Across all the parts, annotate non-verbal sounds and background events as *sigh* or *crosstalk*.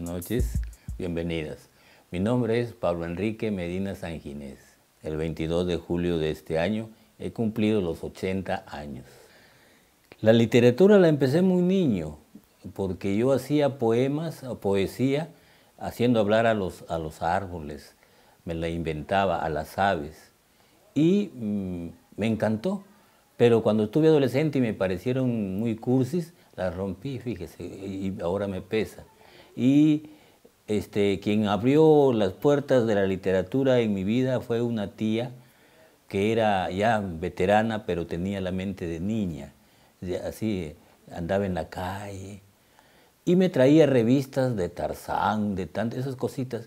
buenas noches, bienvenidas. Mi nombre es Pablo Enrique Medina Sanginés. El 22 de julio de este año he cumplido los 80 años. La literatura la empecé muy niño, porque yo hacía poemas o poesía haciendo hablar a los, a los árboles, me la inventaba a las aves y mm, me encantó. Pero cuando estuve adolescente y me parecieron muy cursis, la rompí, fíjese, y ahora me pesa y este, quien abrió las puertas de la literatura en mi vida fue una tía que era ya veterana, pero tenía la mente de niña. Así andaba en la calle y me traía revistas de Tarzán, de tantas esas cositas.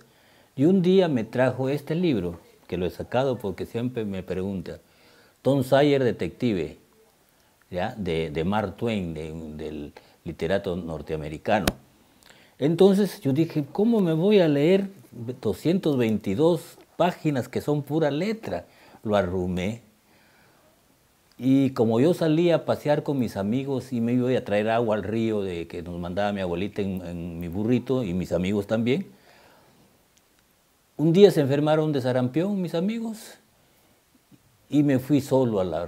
Y un día me trajo este libro, que lo he sacado porque siempre me pregunta, Tom Sayer, Detective, ¿ya? De, de Mark Twain, del literato norteamericano. Entonces yo dije, ¿cómo me voy a leer 222 páginas que son pura letra? Lo arrumé. Y como yo salía a pasear con mis amigos y me iba a traer agua al río de que nos mandaba mi abuelita en, mi burrito y mis amigos también, un día se enfermaron de sarampión mis amigos y me fui solo a la...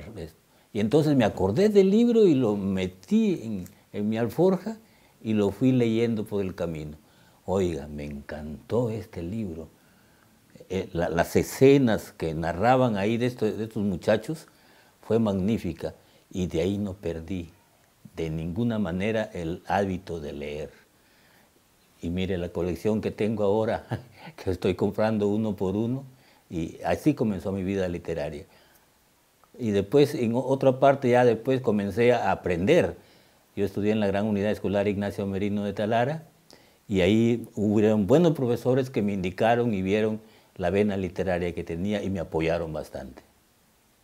Y entonces me acordé del libro y lo metí en mi alforja y lo fui leyendo por el camino. Oiga, me encantó este libro. Eh, las escenas que narraban ahí de estos, de estos muchachos fue magnífica y de ahí no perdí de ninguna manera el hábito de leer. Y mire la colección que tengo ahora, *laughs* que estoy comprando uno por uno, y así comenzó mi vida literaria. Y después, en otra parte, ya después comencé a aprender yo estudié en la gran unidad escolar Ignacio Merino de Talara y ahí hubieron buenos profesores que me indicaron y vieron la vena literaria que tenía y me apoyaron bastante.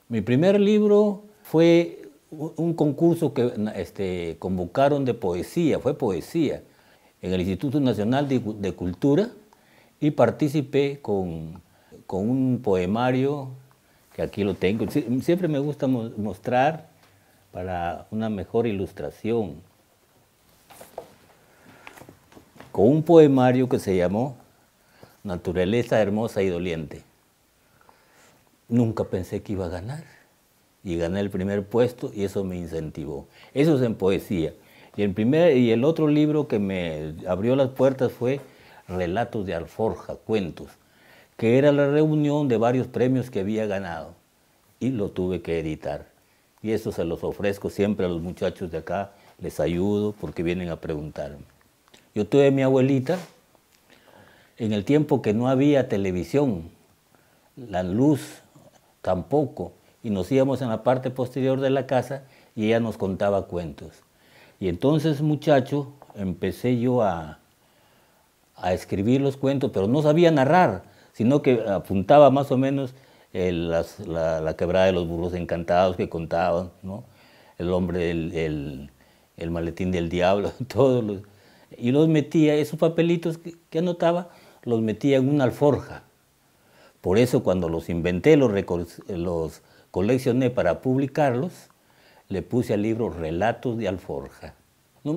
Mi primer libro fue un concurso que este, convocaron de poesía, fue poesía, en el Instituto Nacional de, Cultura y participé con, un poemario que aquí lo tengo. siempre me gusta mostrar para una mejor ilustración, con un poemario que se llamó Naturaleza Hermosa y Doliente. Nunca pensé que iba a ganar y gané el primer puesto y eso me incentivó. Eso es en poesía. Y el, primer, y el otro libro que me abrió las puertas fue Relatos de Alforja, Cuentos, que era la reunión de varios premios que había ganado y lo tuve que editar. Y eso se los ofrezco siempre a los muchachos de acá, les ayudo porque vienen a preguntarme. Yo tuve a mi abuelita en el tiempo que no había televisión, la luz tampoco, y nos íbamos en la parte posterior de la casa y ella nos contaba cuentos. Y entonces, muchacho, empecé yo a, a escribir los cuentos, pero no sabía narrar, sino que apuntaba más o menos las, la, quebrada de los burros encantados que contaban, ¿no? el hombre, el, el, maletín del diablo, *laughs* todos y los metía, esos papelitos que, anotaba, los metía en una alforja. Por eso cuando los inventé, los, los coleccioné para publicarlos, le puse al libro Relatos de Alforja.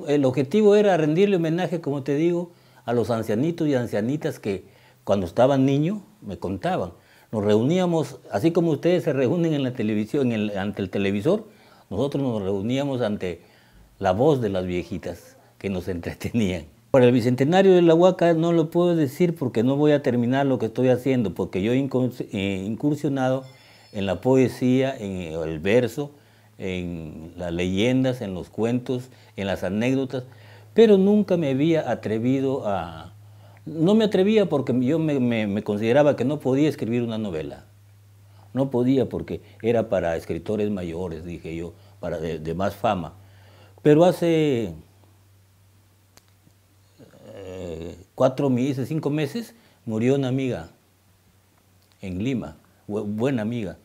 El objetivo era rendirle homenaje, como te digo, a los ancianitos y ancianitas que cuando estaban niños me contaban nos reuníamos, así como ustedes se reúnen en la televisión, ante el televisor, nosotros nos reuníamos ante la voz de las viejitas que nos *laughs* entretenían. Para el Bicentenario de la Huaca no lo puedo decir porque no voy a terminar lo que estoy haciendo, porque yo he eh, incursionado en la poesía, en el verso, en las leyendas, en los cuentos, en las anécdotas, pero nunca me había atrevido a, no me atrevía porque yo me, consideraba que no podía escribir una novela. No podía porque era para escritores mayores, dije yo, para de, más fama. Pero hace eh, cuatro meses, cinco meses, murió una amiga en Lima, buena amiga.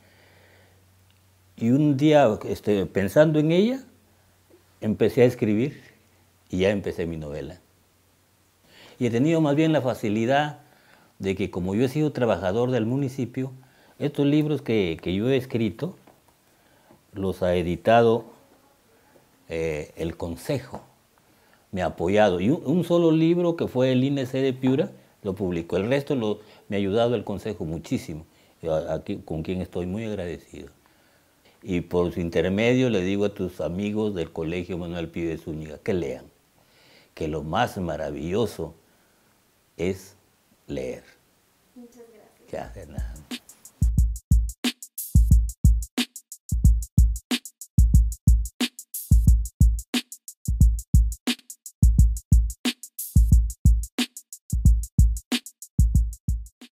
Y un día, este, pensando en ella, empecé a escribir y ya empecé mi novela. Y he tenido más bien la facilidad de que como yo he sido trabajador del municipio, estos libros que, yo he escrito los ha editado eh, el Consejo, me ha apoyado. Y un, solo libro que fue el INEC de Piura lo publicó. El resto me ha ayudado el Consejo muchísimo, eh, con quien estoy muy agradecido. Y por su intermedio le digo a tus amigos del Colegio Manuel Pibes Zúñiga que lean, que lo más maravilloso es leer. Muchas gracias.